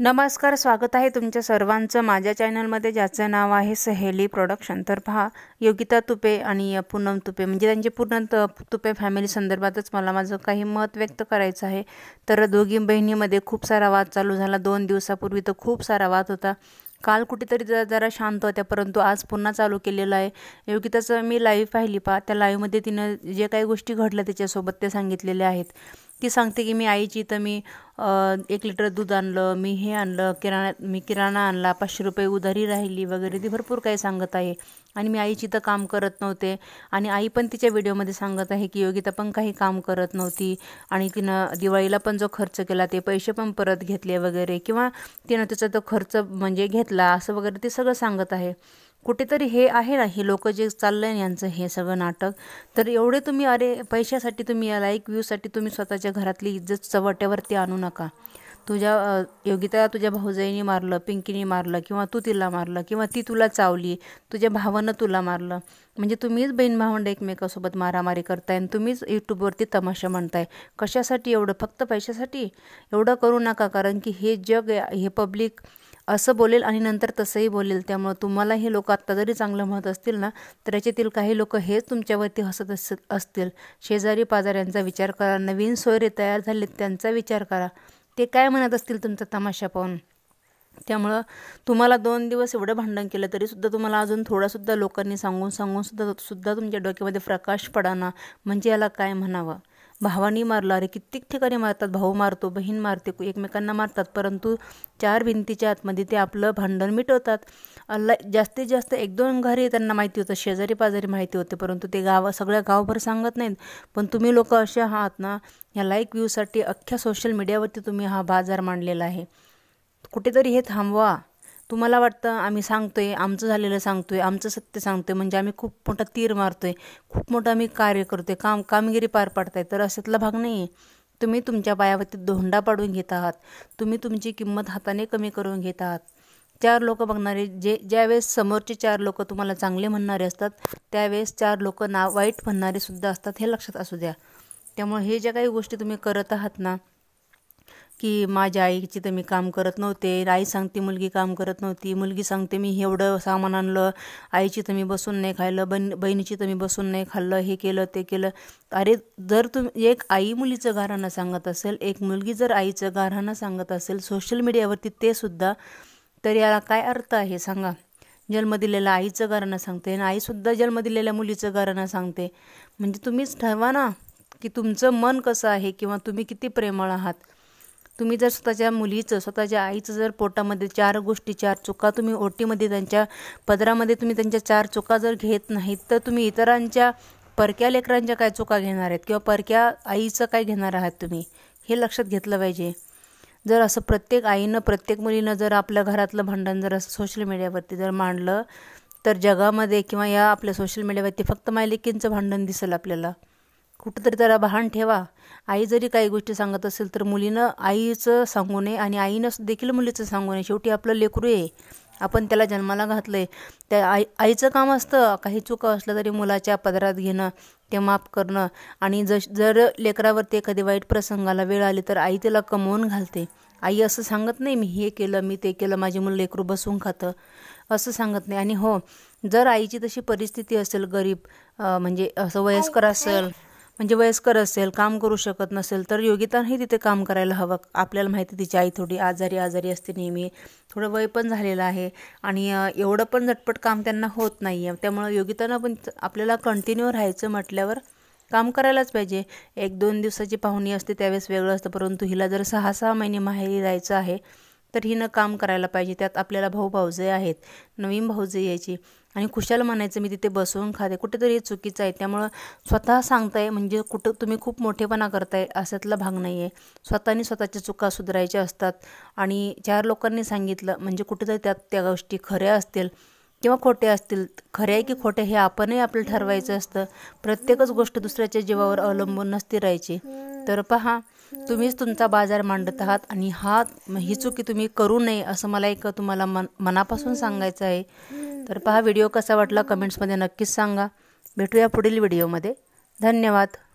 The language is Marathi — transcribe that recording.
नमस्कार स्वागत आहे तुमच्या सर्वांचं माझ्या चॅनलमध्ये ज्याचं नाव आहे सहेली प्रोडक्शन तर पहा योगिता तुपे आणि पूनम तुपे म्हणजे त्यांचे पूर्ण तुपे फॅमिली संदर्भातच मला माझं काही मत व्यक्त करायचं आहे तर दोघी बहिणीमध्ये खूप सारा वाद चालू झाला दोन दिवसापूर्वी तर खूप सारा वाद होता काल कुठेतरी जरा जरा शांत होत्या परंतु आज पुन्हा चालू केलेलं आहे योगिताचं मी लाईव्ह पाहिली पा त्या लाईव्हमध्ये तिनं जे काही गोष्टी घडल्या त्याच्यासोबत ते सांगितलेल्या आहेत ती सांगते की मी आईची तर मी एक लिटर दूध आणलं मी हे आणलं किराणा मी किराणा आणला पाचशे रुपये उधारी राहिली वगैरे ती भरपूर काही सांगत आहे आणि मी आईची तर काम करत नव्हते आणि आई पण तिच्या व्हिडिओमध्ये सांगत आहे की योगिता पण काही काम करत नव्हती आणि तिनं दिवाळीला पण जो खर्च केला ते पैसे पण परत घेतले वगैरे किंवा तिनं तिचा तो खर्च म्हणजे घेतला असं वगैरे ते सगळं सांगत आहे कुठेतरी हे आहे ना हे लोक जे चाललंय यांचं हे सगळं नाटक तर एवढे तुम्ही अरे पैशासाठी तुम्ही या लाईक व्ह्यूसाठी तुम्ही स्वतःच्या घरातली इज्जत चवट्यावरती आणू नका तुझ्या योगिताला तुझ्या भाऊजाईनी मारलं पिंकीनी मारलं किंवा तू तिला मारलं किंवा ती तुला चावली तुझ्या भावानं तुला मारलं म्हणजे तुम्हीच बहीण भावंड एकमेकासोबत मारामारी करताय आणि तुम्हीच यूट्यूबवरती तमाशा म्हणताय कशासाठी एवढं फक्त पैशासाठी एवढं करू नका कारण की हे जग हे पब्लिक असं बोलेल आणि नंतर तसंही बोलेल त्यामुळं तुम्हाला हे लोक आत्ता जरी चांगलं म्हणत असतील ना तर याच्यातील काही लोक हेच तुमच्यावरती हसत अस असतील शेजारी पाजाऱ्यांचा विचार करा नवीन सोयरे तयार झालेत त्यांचा विचार करा ते काय म्हणत असतील तुमचा तमाशा पाहून त्यामुळं तुम्हाला दोन दिवस एवढं भांडण केलं तरीसुद्धा तुम्हाला अजून थोडासुद्धा लोकांनी सांगून सांगून सुद्धा सुद्धा तुमच्या डोक्यामध्ये प्रकाश पडाना म्हणजे याला काय म्हणावं भावानी मारला अरे कित्येक ठिकाणी मारतात भाऊ मारतो बहीण मारते एकमेकांना मारतात परंतु चार भिंतीच्या आतमध्ये ते आपलं भांडण मिटवतात अल्ला जास्तीत जास्त एक दोन घरी त्यांना माहिती होतं शेजारी पाजारी माहिती होते परंतु ते गाव सगळ्या गावभर सांगत नाहीत पण तुम्ही लोक असे आहात ना ह्या लाईक व्ह्यूसाठी अख्ख्या सोशल मीडियावरती तुम्ही हा बाजार मांडलेला आहे कुठेतरी हे थांबवा तुम्हाला वाटतं आम्ही सांगतो आहे आमचं झालेलं सांगतो आहे आमचं सत्य सांगतो आहे म्हणजे आम्ही खूप मोठा तीर मारतो आहे खूप मोठं आम्ही कार्य करतो आहे काम कामगिरी पार पाडताय तर असतला भाग नाही आहे तुम्ही तुमच्या पायावरती धोंडा पाडून घेत आहात तुम्ही तुमची किंमत हाताने कमी करून घेत आहात चार लोक बघणारे जे ज्यावेळेस समोरचे चार लोक तुम्हाला चांगले म्हणणारे असतात त्यावेळेस चार लोक ना वाईट म्हणणारे सुद्धा असतात हे लक्षात असू द्या त्यामुळे हे ज्या काही गोष्टी तुम्ही करत आहात ना की माझ्या आईची तर मी काम करत नव्हते आई सांगते मुलगी काम करत नव्हती मुलगी सांगते मी एवढं सामान आणलं आईची तर मी बसून नाही खाल्लं बहिण बहिणीची तर मी बसून नाही खाल्लं हे केलं ते केलं अरे जर तुम्ही एक आई मुलीचं गाराणं सांगत असेल एक मुलगी जर आईचं गाराणं सांगत असेल सोशल मीडियावरती ते सुद्धा तर याला काय अर्थ आहे सांगा जन्म दिलेल्या आईचं गाराणं सांगते आणि आईसुद्धा जन्म दिलेल्या मुलीचं गाराणं सांगते म्हणजे तुम्हीच ठरवा ना की तुमचं मन कसं आहे किंवा तुम्ही किती प्रेमळ आहात तुम्ही जर स्वतःच्या मुलीचं स्वतःच्या आईचं जर पोटामध्ये चार गोष्टी चार चुका तुम्ही ओटीमध्ये त्यांच्या पदरामध्ये तुम्ही त्यांच्या चार चुका जर घेत नाहीत तर तुम्ही इतरांच्या परक्या लेकरांच्या काय चुका घेणार आहेत किंवा परक्या आईचं काय घेणार आहात तुम्ही हे लक्षात घेतलं पाहिजे जर असं प्रत्येक आईनं प्रत्येक मुलीनं जर आपल्या घरातलं भांडण जर असं सोशल मीडियावरती जर मांडलं तर जगामध्ये किंवा या आपल्या सोशल मीडियावरती फक्त मायलेकींचं भांडण दिसेल आपल्याला कुठंतरी त्याला भान ठेवा आई जरी काही गोष्टी सांगत असेल तर मुलीनं आईचं सांगू नये आणि आईनं देखील मुलीचं सांगू नये शेवटी आपलं लेकरू आहे आपण त्याला जन्माला घातलं आहे त्या आई आईचं काम असतं काही चुका असलं तरी मुलाच्या पदरात घेणं ते माफ करणं आणि जश जर लेकरावरती एखादी वाईट प्रसंगाला वेळ आली तर आई त्याला कमवून घालते आई असं सांगत नाही मी हे केलं मी ते केलं माझी मुलं लेकरू बसून खातं असं सांगत नाही आणि हो जर आईची तशी परिस्थिती असेल गरीब म्हणजे असं वयस्कर असेल म्हणजे वयस्कर असेल काम करू शकत नसेल तर योगितानंही तिथे काम करायला हवं आपल्याला माहिती तिची आई थोडी आजारी आजारी असते नेहमी थोडं वय पण झालेलं आहे आणि एवढं पण झटपट काम त्यांना होत नाही आहे त्यामुळं योगितांना पण आपल्याला कंटिन्यू राहायचं म्हटल्यावर काम करायलाच पाहिजे एक दोन दिवसाची पाहुणी असते त्यावेळेस वेगळं असतं परंतु हिला जर सहा सहा महिने माहेरी जायचं आहे तर हिनं काम करायला पाहिजे त्यात आपल्याला भाऊ भाऊजे आहेत नवीन भाऊजे यायची आणि खुशाल म्हणायचं मी तिथे बसवून खाते कुठेतरी चुकीचं आहे त्यामुळं स्वतः सांगताय म्हणजे कुठं तुम्ही खूप मोठेपणा करताय अशातला भाग नाही आहे स्वतःनी स्वतःच्या चुका सुधारायच्या असतात आणि चार लोकांनी सांगितलं म्हणजे कुठेतरी त्यात त्या गोष्टी खऱ्या असतील किंवा खोटे असतील खऱ्या आहे की खोटे हे आपणही आपलं ठरवायचं असतं प्रत्येकच गोष्ट दुसऱ्याच्या जीवावर अवलंबून नसती राहायची तर पहा तुम्हीच तुमचा बाजार मांडत आहात आणि हा ही चुकी तुम्ही करू नये असं मला एक तुम्हाला मन मनापासून सांगायचं आहे तर पहा व्हिडिओ कसा वाटला कमेंट्समध्ये नक्कीच सांगा भेटूया पुढील व्हिडिओमध्ये धन्यवाद